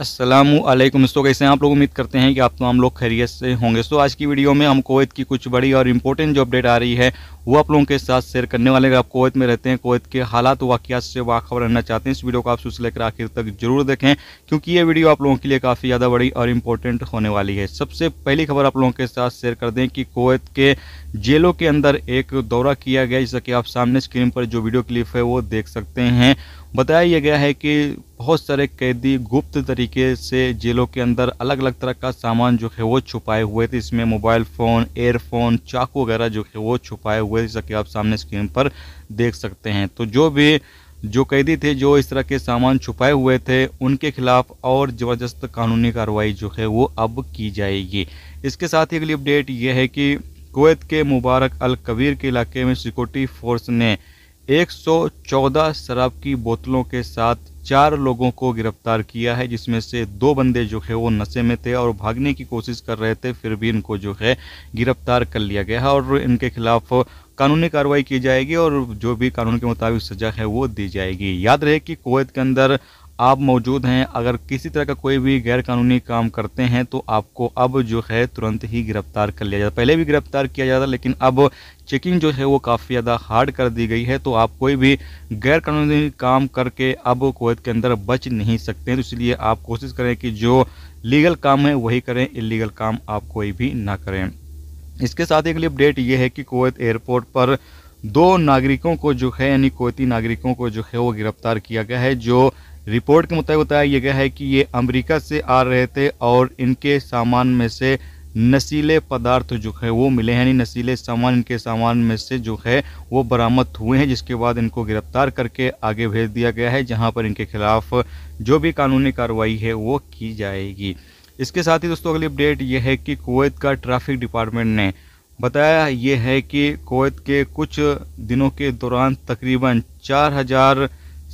असलम दोस्तों कैसे हैं आप लोग उम्मीद करते हैं कि आप तमाम लोग खैरियत से होंगे सो तो आज की वीडियो में हम कोवैत की कुछ बड़ी और इम्पोर्टेंट जो अपडेट आ रही है वो आप लोगों के साथ शेयर करने वाले अगर आप कोवैत में रहते हैं कोवैत के हालात वाकियात से वाखबर रहना चाहते हैं इस वीडियो को आप सुस लेकर आखिर तक जरूर देखें क्योंकि ये वीडियो आप लोगों के लिए काफ़ी ज़्यादा बड़ी और इंपॉर्टेंट होने वाली है सबसे पहली खबर आप लोगों के साथ शेयर कर दें कि कोवैत के जेलों के अंदर एक दौरा किया गया जैसा कि आप सामने स्क्रीन पर जो वीडियो क्लिप है वो देख सकते हैं बताया यह गया है कि बहुत सारे कैदी गुप्त तरीके से जेलों के अंदर अलग अलग तरह का सामान जो है वो छुपाए हुए थे इसमें मोबाइल फ़ोन एयरफोन चाकू वगैरह जो है वो छुपाए हुए थे जैसा कि आप सामने स्क्रीन पर देख सकते हैं तो जो भी जो कैदी थे जो इस तरह के सामान छुपाए हुए थे उनके खिलाफ और ज़बरदस्त कानूनी कार्रवाई जो है वो अब की जाएगी इसके साथ ही अगली अपडेट यह है कि कुवैत के मुबारक अल कबीर के इलाके में सिक्योरिटी फोर्स ने 114 शराब की बोतलों के साथ चार लोगों को गिरफ्तार किया है जिसमें से दो बंदे जो है वो नशे में थे और भागने की कोशिश कर रहे थे फिर भी इनको जो है गिरफ्तार कर लिया गया है और इनके खिलाफ कानूनी कार्रवाई की जाएगी और जो भी कानून के मुताबिक सजा है वो दी जाएगी याद रहे कि कुवैत के अंदर आप मौजूद हैं अगर किसी तरह का कोई भी गैरकानूनी काम करते हैं तो आपको अब जो है तुरंत ही गिरफ्तार कर लिया जाता पहले भी गिरफ्तार किया जाता लेकिन अब चेकिंग जो है वो काफ़ी ज़्यादा हार्ड कर दी गई है तो आप कोई भी गैरकानूनी काम करके अब कोत के अंदर बच नहीं सकते तो इसलिए आप कोशिश करें कि जो लीगल काम है वही करें इलीगल काम आप कोई भी ना करें इसके साथ ही अगली अपडेट ये है कि कोवैत एयरपोर्ट पर दो नागरिकों को जो है यानी कोती नागरिकों को जो है वो गिरफ्तार किया गया है जो रिपोर्ट के मुताबिक बताया गया है कि ये अमेरिका से आ रहे थे और इनके सामान में से नशीले पदार्थ जो है वो मिले हैं यानी नशीले सामान इनके सामान में से जो है वो बरामद हुए हैं जिसके बाद इनको गिरफ्तार करके आगे भेज दिया गया है जहां पर इनके खिलाफ जो भी कानूनी कार्रवाई है वो की जाएगी इसके साथ ही दोस्तों अगली अपडेट ये है कि कुवैत का ट्रैफिक डिपार्टमेंट ने बताया ये है कि कुवैत के कुछ दिनों के दौरान तकरीबन चार हज़ार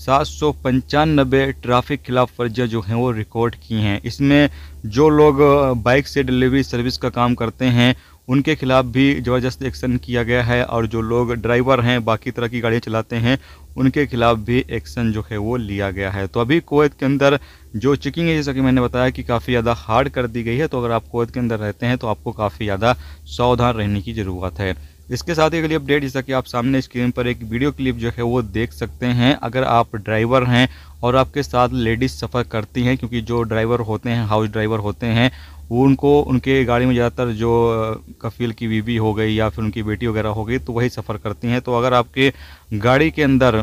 सात सौ पंचानबे ट्राफिक खिलाफ वर्जियाँ जो हैं वो रिकॉर्ड की हैं इसमें जो लोग बाइक से डिलीवरी सर्विस का काम करते हैं उनके खिलाफ भी ज़बरदस्त एक्शन किया गया है और जो लोग ड्राइवर हैं बाकी तरह की गाड़ियाँ चलाते हैं उनके खिलाफ भी एक्शन जो है वो लिया गया है तो अभी कोवैत के अंदर जो चेकिंग है जैसा कि मैंने बताया कि काफ़ी ज़्यादा हार्ड कर दी गई है तो अगर आप कोवैत के अंदर रहते हैं तो आपको काफ़ी ज़्यादा सावधान रहने की ज़रूरत है इसके साथ ही अगली अपडेट जैसा कि आप सामने स्क्रीन पर एक वीडियो क्लिप जो है वो देख सकते हैं अगर आप ड्राइवर हैं और आपके साथ लेडीज़ सफ़र करती हैं क्योंकि जो ड्राइवर होते हैं हाउस ड्राइवर होते हैं वो उनको उनके गाड़ी में ज़्यादातर जो कफील की बीवी हो गई या फिर उनकी बेटी वगैरह हो गई तो वही सफ़र करती हैं तो अगर आपके गाड़ी के अंदर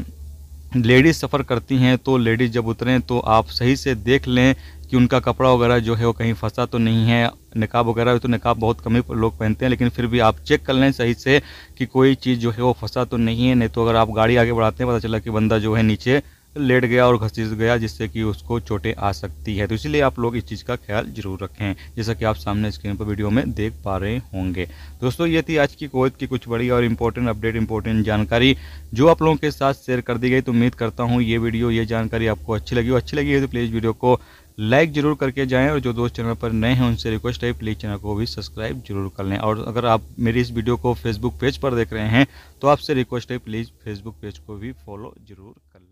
लेडीज़ सफ़र करती हैं तो लेडीज़ जब उतरें तो आप सही से देख लें कि उनका कपड़ा वगैरह जो है वो कहीं फंसा तो नहीं है नकाब वगैरह तो नकाब बहुत कम ही लोग पहनते हैं लेकिन फिर भी आप चेक कर लें सही से कि कोई चीज़ जो है वो फंसा तो नहीं है नहीं तो अगर आप गाड़ी आगे बढ़ाते हैं पता चला कि बंदा जो है नीचे लेट गया और घसी गया जिससे कि उसको चोटें आ सकती है तो इसलिए आप लोग इस चीज़ का ख्याल जरूर रखें जैसा कि आप सामने स्क्रीन पर वीडियो में देख पा रहे होंगे दोस्तों ये थी आज की कोविड की कुछ बड़ी और इम्पोर्टेंट अपडेट इम्पोर्टेंट जानकारी जो आप लोगों के साथ शेयर कर दी गई तो उम्मीद करता हूँ ये वीडियो ये जानकारी आपको अच्छी लगी हो अच्छी लगी है तो प्लीज़ वीडियो को लाइक जरूर करके जाएं और जो दोस्त चैनल पर नए हैं उनसे रिक्वेस्ट है प्लीज़ चैनल को भी सब्सक्राइब जरूर कर लें और अगर आप मेरी इस वीडियो को फेसबुक पेज पर देख रहे हैं तो आपसे रिक्वेस्ट है प्लीज़ फेसबुक पेज को भी फॉलो जरूर कर लें